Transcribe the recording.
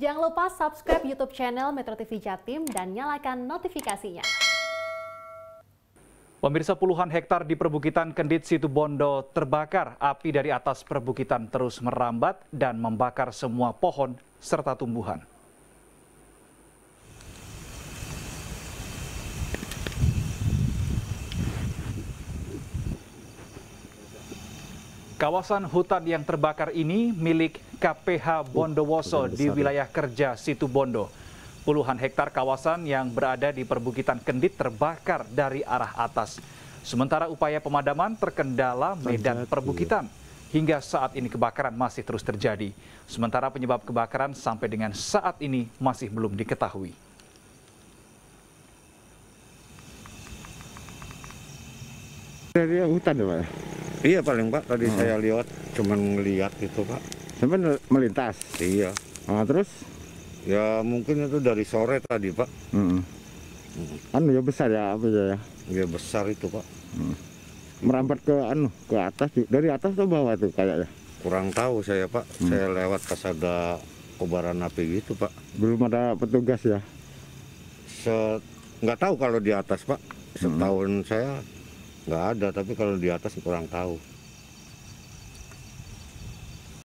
Jangan lupa subscribe YouTube channel Metro TV Jatim dan nyalakan notifikasinya. Pemirsa puluhan hektar di perbukitan Kendit Situbondo terbakar. Api dari atas perbukitan terus merambat dan membakar semua pohon serta tumbuhan. Kawasan hutan yang terbakar ini milik KPH oh, Bondowoso di ya. wilayah kerja Situ Bondo. Puluhan hektar kawasan yang berada di perbukitan Kendit terbakar dari arah atas. Sementara upaya pemadaman terkendala medan ya. perbukitan. Hingga saat ini kebakaran masih terus terjadi. Sementara penyebab kebakaran sampai dengan saat ini masih belum diketahui. Dari hutan ya Pak? Iya paling Pak, tadi hmm. saya lihat, cuman ngeliat itu Pak. cuman melintas? Iya. Nah, terus? Ya mungkin itu dari sore tadi Pak. Hmm. hmm. Anu ya besar ya apa ya? Ya, ya besar itu Pak. Hmm. Merampat ke anu ke atas dari atas ke bawah tuh kayaknya. Kurang tahu saya Pak, hmm. saya lewat pas ada kobaran api gitu Pak. Belum ada petugas ya? Se nggak tahu kalau di atas Pak. Hmm. Setahun hmm. saya nggak ada tapi kalau di atas kurang tahu